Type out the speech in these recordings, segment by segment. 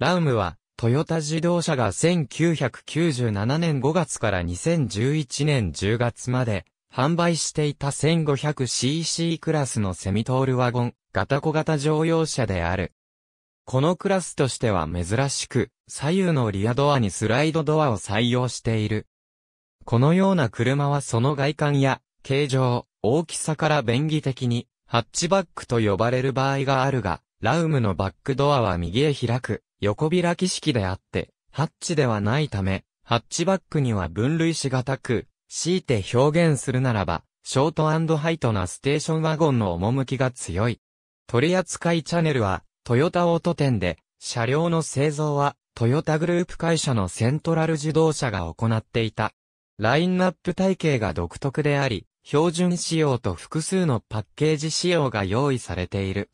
ラウムは、トヨタ自動車が1997年5月から2011年10月まで、販売していた 1500cc クラスのセミトールワゴン、型小型乗用車である。このクラスとしては珍しく、左右のリアドアにスライドドアを採用している。このような車はその外観や、形状、大きさから便宜的に、ハッチバックと呼ばれる場合があるが、ラウムのバックドアは右へ開く、横開き式であって、ハッチではないため、ハッチバックには分類しがたく、強いて表現するならば、ショートハイトなステーションワゴンの趣が強い。取扱いチャンネルは、トヨタオート店で、車両の製造は、トヨタグループ会社のセントラル自動車が行っていた。ラインナップ体系が独特であり、標準仕様と複数のパッケージ仕様が用意されている。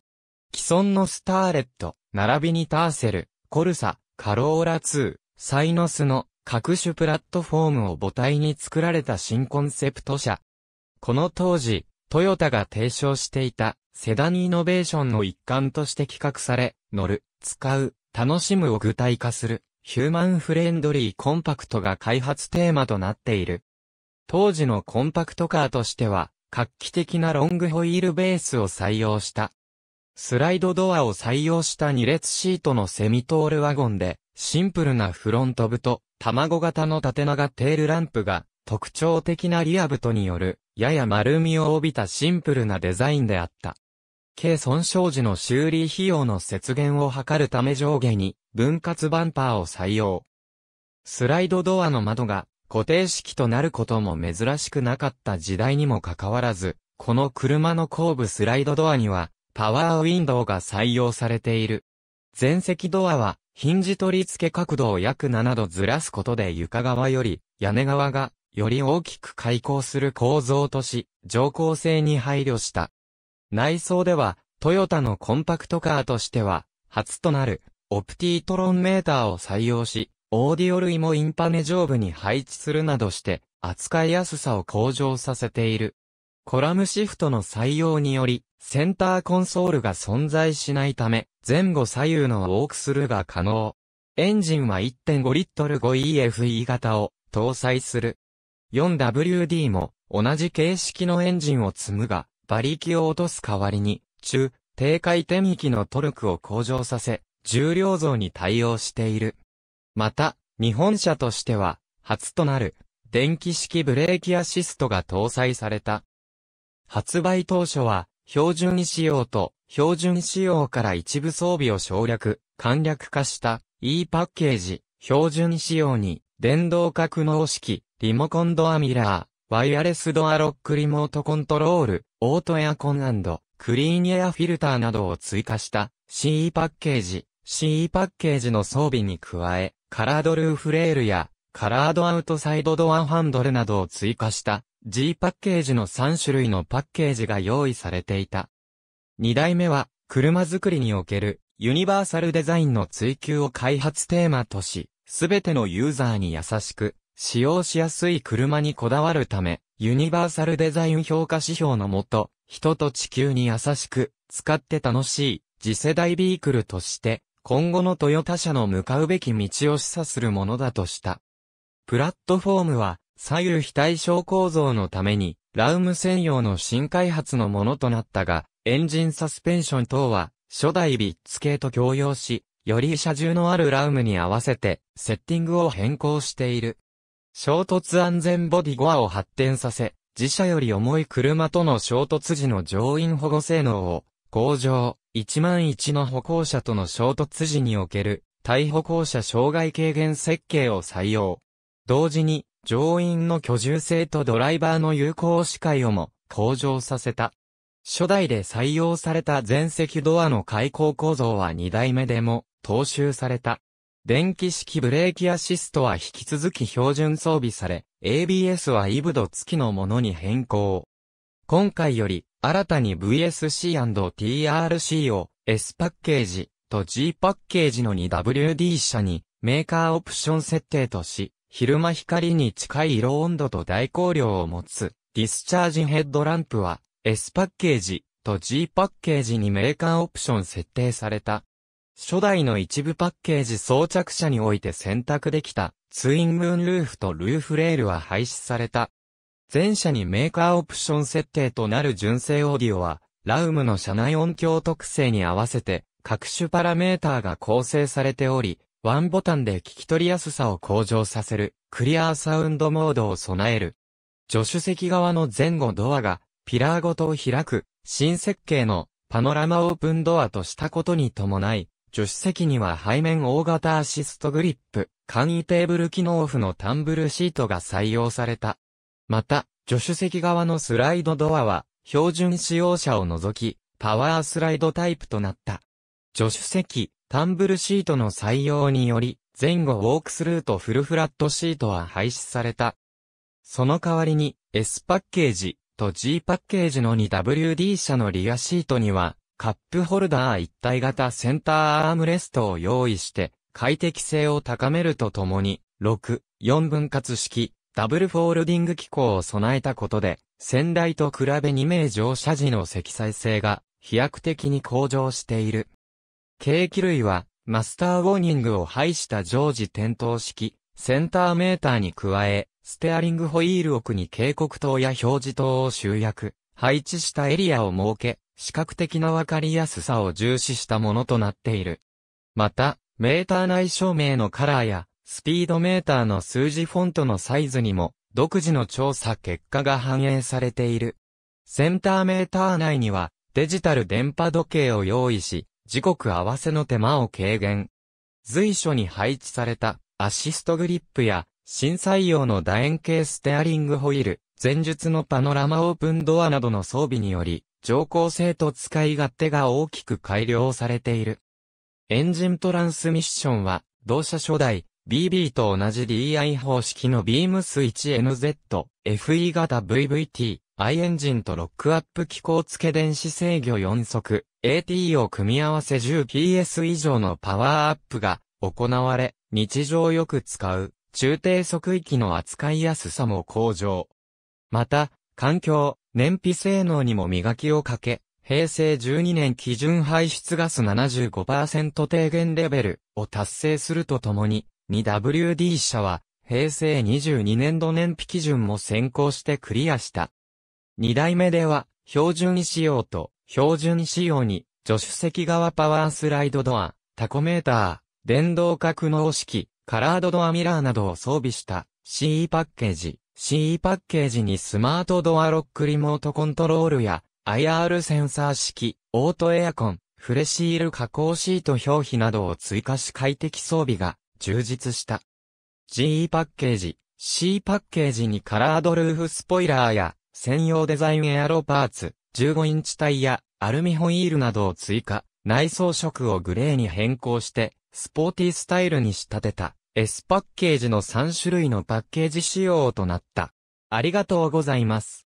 既存のスターレット、並びにターセル、コルサ、カローラ2、サイノスの各種プラットフォームを母体に作られた新コンセプト車。この当時、トヨタが提唱していたセダンイノベーションの一環として企画され、乗る、使う、楽しむを具体化する、ヒューマンフレンドリーコンパクトが開発テーマとなっている。当時のコンパクトカーとしては、画期的なロングホイールベースを採用したスライドドアを採用した2列シートのセミトールワゴンで、シンプルなフロント部と、卵型の縦長テールランプが、特徴的なリア部とによる、やや丸みを帯びたシンプルなデザインであった。軽損傷時の修理費用の節減を図るため上下に、分割バンパーを採用。スライドドアの窓が、固定式となることも珍しくなかった時代にもかかわらず、この車の後部スライドドアには、パワーウィンドウが採用されている。前席ドアは、ヒンジ取り付け角度を約7度ずらすことで床側より、屋根側が、より大きく開口する構造とし、乗降性に配慮した。内装では、トヨタのコンパクトカーとしては、初となる、オプティトロンメーターを採用し、オーディオ類もインパネ上部に配置するなどして、扱いやすさを向上させている。コラムシフトの採用により、センターコンソールが存在しないため、前後左右のウォークスルーが可能。エンジンは1.5リットル 5EFE 型を搭載する。4WD も同じ形式のエンジンを積むが、馬力を落とす代わりに、中、低回転域のトルクを向上させ、重量増に対応している。また、日本車としては、初となる、電気式ブレーキアシストが搭載された。発売当初は、標準仕様と標準仕様から一部装備を省略、簡略化した E パッケージ、標準仕様に電動格納式、リモコンドアミラー、ワイヤレスドアロックリモートコントロール、オートエアコンクリーンエアフィルターなどを追加した CE パッケージ、CE パッケージの装備に加え、カラードルーフレールやカラードアウトサイドドアハンドルなどを追加した G パッケージの3種類のパッケージが用意されていた。2代目は、車作りにおけるユニバーサルデザインの追求を開発テーマとし、すべてのユーザーに優しく、使用しやすい車にこだわるため、ユニバーサルデザイン評価指標のもと、人と地球に優しく、使って楽しい、次世代ビークルとして、今後のトヨタ社の向かうべき道を示唆するものだとした。プラットフォームは、左右非対称構造のために、ラウム専用の新開発のものとなったが、エンジンサスペンション等は、初代ビッツ系と共用し、より車重のあるラウムに合わせて、セッティングを変更している。衝突安全ボディゴアを発展させ、自社より重い車との衝突時の乗員保護性能を、向上、1万1の歩行者との衝突時における、対歩行者障害軽減設計を採用。同時に、乗員の居住性とドライバーの有効視界をも向上させた。初代で採用された全席ドアの開口構造は2代目でも踏襲された。電気式ブレーキアシストは引き続き標準装備され、ABS はイブド付きのものに変更。今回より、新たに VSC&TRC を S パッケージと G パッケージの 2WD 車にメーカーオプション設定とし、昼間光に近い色温度と大光量を持つ、ディスチャージヘッドランプは、S パッケージと G パッケージにメーカーオプション設定された。初代の一部パッケージ装着車において選択できた、ツインムーンルーフとルーフレールは廃止された。全車にメーカーオプション設定となる純正オーディオは、ラウムの車内音響特性に合わせて、各種パラメーターが構成されており、ワンボタンで聞き取りやすさを向上させる、クリアーサウンドモードを備える。助手席側の前後ドアが、ピラーごと開く、新設計のパノラマオープンドアとしたことに伴い、助手席には背面大型アシストグリップ、簡易テーブル機能オフのタンブルシートが採用された。また、助手席側のスライドドアは、標準使用者を除き、パワースライドタイプとなった。助手席、タンブルシートの採用により、前後ウォークスルーとフルフラットシートは廃止された。その代わりに S パッケージと G パッケージの 2WD 車のリアシートにはカップホルダー一体型センターアームレストを用意して快適性を高めるとともに6、4分割式ダブルフォールディング機構を備えたことで先代と比べ2名乗車時の積載性が飛躍的に向上している。計器類は、マスターウォーニングを排した常時点灯式、センターメーターに加え、ステアリングホイール奥に警告灯や表示灯を集約、配置したエリアを設け、視覚的なわかりやすさを重視したものとなっている。また、メーター内照明のカラーや、スピードメーターの数字フォントのサイズにも、独自の調査結果が反映されている。センターメーター内には、デジタル電波時計を用意し、時刻合わせの手間を軽減。随所に配置されたアシストグリップや新採用の楕円形ステアリングホイール、前述のパノラマオープンドアなどの装備により、乗降性と使い勝手が大きく改良されている。エンジントランスミッションは、同社初代 BB と同じ DI 方式のビームス 1NZ、FE 型 VVT、i エンジンとロックアップ機構付電子制御4速 AT を組み合わせ 10PS 以上のパワーアップが行われ、日常よく使う中低速域の扱いやすさも向上。また、環境、燃費性能にも磨きをかけ、平成12年基準排出ガス75%低減レベルを達成するとともに、2WD 社は平成22年度燃費基準も先行してクリアした。二代目では、標準仕様と標準仕様に、助手席側パワースライドドア、タコメーター、電動格納式、カラードドアミラーなどを装備した CE パッケージ。CE パッケージにスマートドアロックリモートコントロールや IR センサー式、オートエアコン、フレシール加工シート表皮などを追加し快適装備が充実した。GE パッケージ、C パッケージにカラードルーフスポイラーや専用デザインエアロパーツ、15インチタイヤ、アルミホイールなどを追加、内装色をグレーに変更して、スポーティースタイルに仕立てた、S パッケージの3種類のパッケージ仕様となった。ありがとうございます。